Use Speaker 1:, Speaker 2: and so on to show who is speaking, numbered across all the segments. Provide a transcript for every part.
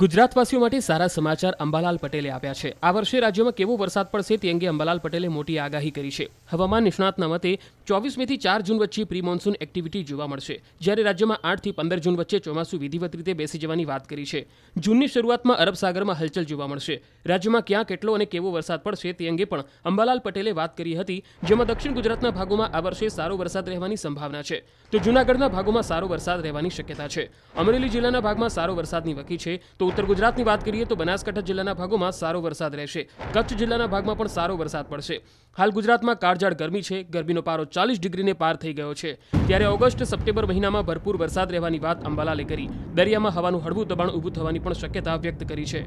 Speaker 1: ગુજરાતવાસીઓ માટે સારા સમાચાર અંબાલાલ પટેલે આપ્યા છે આ વર્ષે રાજ્યમાં કેવો વરસાદ પડશે તે અંગે અંબાલાલ પટેલે મોટી આગાહી કરી છે હવામાન નિષ્ણાતના મતે ચોવીસમીથી ચાર જૂન વચ્ચે પ્રી મોન્સૂન એક્ટિવિટી જોવા મળશે જ્યારે રાજ્યમાં આઠથી પંદર જૂન વચ્ચે ચોમાસુ વિધિવત રીતે બેસી જવાની વાત કરી છે જૂનની શરૂઆતમાં અરબ સાગરમાં હલચલ જોવા મળશે રાજ્યમાં ક્યાં કેટલો અને કેવો વરસાદ પડશે તે અંગે પણ અંબાલાલ પટેલે વાત કરી હતી જેમાં દક્ષિણ ગુજરાતના ભાગોમાં આ વર્ષે સારો વરસાદ રહેવાની સંભાવના છે તો જૂનાગઢના ભાગોમાં સારો વરસાદ રહેવાની શક્યતા છે અમરેલી જિલ્લાના ભાગમાં સારો વરસાદની વકી છે તો ઉત્તર ગુજરાતની વાત કરીએ તો બનાસકાંઠા જિલ્લાના ભાગોમાં સારો વરસાદ રહેશે કચ્છ જિલ્લાના ભાગમાં પણ સારો વરસાદ પડશે હાલ ગુજરાતમાં કાળઝાળ ગરમી છે ગરમીનો પારો ચાલીસ ડિગ્રીને પાર થઈ ગયો છે ત્યારે ઓગસ્ટ સપ્ટેમ્બર મહિનામાં ભરપૂર વરસાદ રહેવાની વાત અંબાલાલે કરી દરિયામાં હવાનું હળવું દબાણ ઊભું થવાની પણ શક્યતા વ્યક્ત કરી છે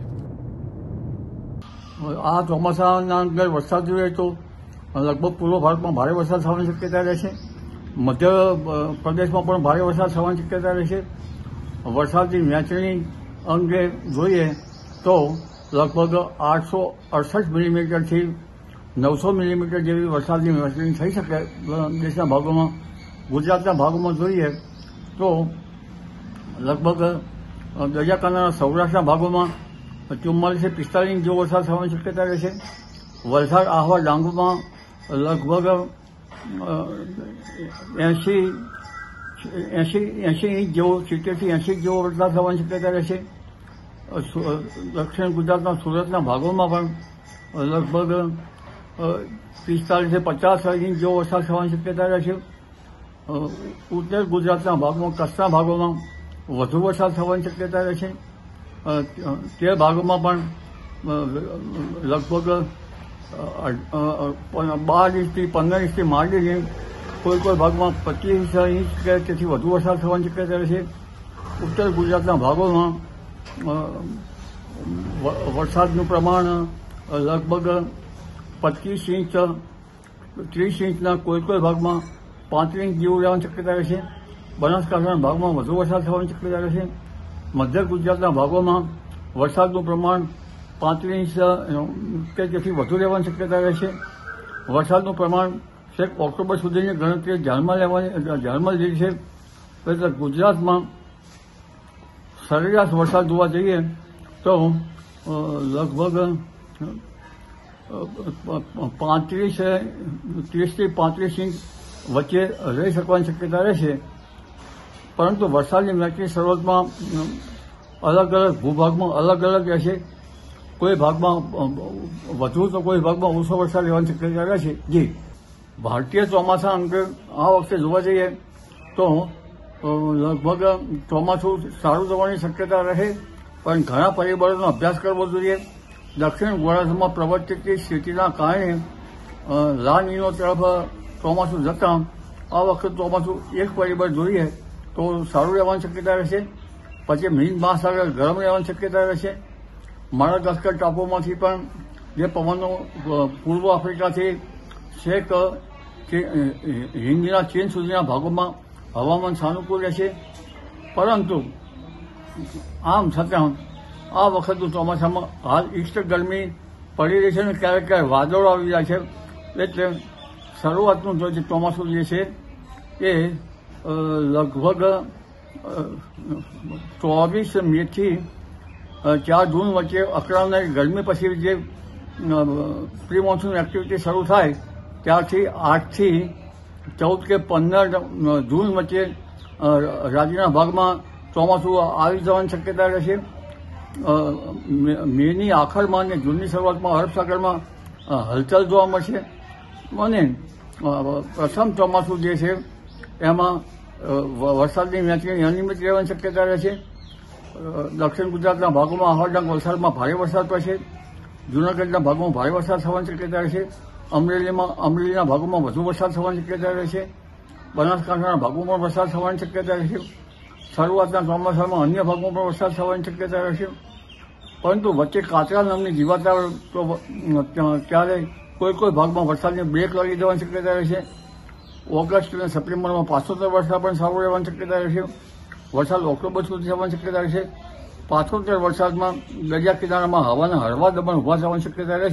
Speaker 2: આ ચોમાસાના અંદર વરસાદ જોઈએ તો લગભગ પૂર્વ ભારતમાં ભારે વરસાદ થવાની શક્યતા રહેશે મધ્ય પ્રદેશમાં પણ ભારે વરસાદ થવાની શક્યતા રહેશે વરસાદની વહેંચણી અંગે જોઈએ તો લગભગ આઠસો અડસઠ મિલીમીટરથી નવસો મિલીમીટર જેવી વરસાદની વહેંચણી થઈ શકે દેશના ભાગોમાં ગુજરાતના ભાગોમાં જોઈએ તો લગભગ દરિયાકાંઠાના સૌરાષ્ટ્રના ભાગોમાં ચુમ્માલીસથી પિસ્તાલીસ ઇંચ જેવો વરસાદ થવાની શક્યતા રહેશે વલસાડ આહવા ડાંગમાં લગભગ એંશી એંશી એંશી ઇંચ જેવો સિત્તેરથી એંશી જેવો વરસાદ થવાની શક્યતા રહેશે દક્ષિણ ગુજરાતના સુરતના ભાગોમાં પણ લગભગ પિસ્તાલીસથી પચાસ ઇંચ જેવો વરસાદ થવાની શક્યતા રહેશે ઉત્તર ગુજરાતના ભાગમાં કચ્છના ભાગોમાં વધુ વરસાદ થવાની શક્યતા રહેશે તે ભાગોમાં પણ લગભગ બાર ઇંચથી પંદર ઇંચથી માંડીને કોઈ કોઈ ભાગમાં પચીસ ઇંચ કે તેથી વધુ વરસાદ થવાની શક્યતા રહે છે ઉત્તર ગુજરાતના ભાગોમાં વરસાદનું પ્રમાણ લગભગ પચીસ ઇંચ ત્રીસ ઇંચના કોઈ કોઈ ભાગમાં પાંત્રીસ ઇંચ જેવું રહેવાની શક્યતા રહે છે બનાસકાંઠાના ભાગમાં વધુ વરસાદ થવાની શક્યતા રહેશે મધ્ય ગુજરાતના ભાગોમાં વરસાદનું પ્રમાણ પાંત્રીસ કે તેથી વધુ રહેવાની શક્યતા રહેશે વરસાદનું પ્રમાણ છેક ઓક્ટોબર સુધીની ગણતરી ધ્યાનમાં લેવાની ધ્યાનમાં લીધી છે એટલે ગુજરાતમાં સરેરાશ વરસાદ જોવા જઈએ તો લગભગ પાંત્રીસ ત્રીસથી પાંત્રીસ ઇંચ વચ્ચે રહી શકવાની શક્યતા રહેશે પરંતુ વરસાદની મેચની શરૂઆતમાં અલગ અલગ ભૂભાગમાં અલગ અલગ રહેશે કોઈ ભાગમાં વધુ તો કોઈ ભાગમાં ઓછો વરસાદ રહેવાની શક્યતા રહેશે જી ભારતીય ચોમાસા અંગે આ વખતે જોવા જઈએ તો લગભગ ચોમાસું સારું થવાની શક્યતા રહે પણ ઘણા પરિબળોનો અભ્યાસ કરવો જોઈએ દક્ષિણ ગોળાર્ધમાં પ્રવર્તિત સ્થિતિના કારણે લાનીનો તરફ ચોમાસું જતાં આ વખતે ચોમાસું એક પરિબળ જોઈએ તો સારું રહેવાની શક્યતા રહેશે પછી મીન મહાસાગર ગરમ રહેવાની શક્યતા રહેશે મારા દસ્કર ટાપુમાંથી પણ જે પવનો પૂર્વ આફ્રિકાથી છેક હિન્દના ચીન સુધીના ભાગોમાં હવામાન સાનુકૂળ રહેશે પરંતુ આમ છતાં આ વખતનું ચોમાસામાં હાલ ઈષ્ટ ગરમી પડી રહી છે અને ક્યારેક ક્યારેક વાદળો આવી જાય છે એટલે શરૂઆતનું જો જે ચોમાસું જે છે એ લગભગ ચોવીસ મેથી ચાર જૂન વચ્ચે અકળાવનારી ગરમી પછી જે પ્રી એક્ટિવિટી શરૂ થાય ત્યારથી આઠથી ચૌદ કે પંદર જૂન વચ્ચે રાજ્યના ભાગમાં ચોમાસું આવી જવાની શક્યતા રહેશે મેની આખરમાં અને જૂનની શરૂઆતમાં અરબસાગરમાં હલચલ જોવા મળશે અને પ્રથમ ચોમાસું જે છે એમાં વરસાદની વહેંચણી અનિયમિત રહેવાની શક્યતા રહેશે દક્ષિણ ગુજરાતના ભાગોમાં હળદંગ વલસાડમાં ભારે વરસાદ પડશે જૂનાગઢના ભાગોમાં ભારે વરસાદ થવાની શક્યતા રહેશે અમરેલીમાં અમરેલીના ભાગોમાં વધુ વરસાદ થવાની શક્યતા રહેશે બનાસકાંઠાના ભાગો પણ વરસાદ થવાની શક્યતા રહેશે શરૂઆતના ચોમાસામાં અન્ય ભાગોમાં પણ વરસાદ થવાની શક્યતા રહેશે પરંતુ વચ્ચે કાચરા નામની જીવાતા ત્યારે કોઈ કોઈ ભાગમાં વરસાદને બ્રેક લાગી દેવાની શક્યતા રહેશે ઓગસ્ટ અને સપ્ટેમ્બરમાં પાછોતેર વરસાદ પણ સારો રહેવાની શક્યતા રહેશે વરસાદ ઓક્ટોબર સુધી થવાની શક્યતા રહેશે પાછોતેર વરસાદમાં દરિયા કિનારામાં હવાના હળવા દબાણ ઉભા થવાની શક્યતા રહેશે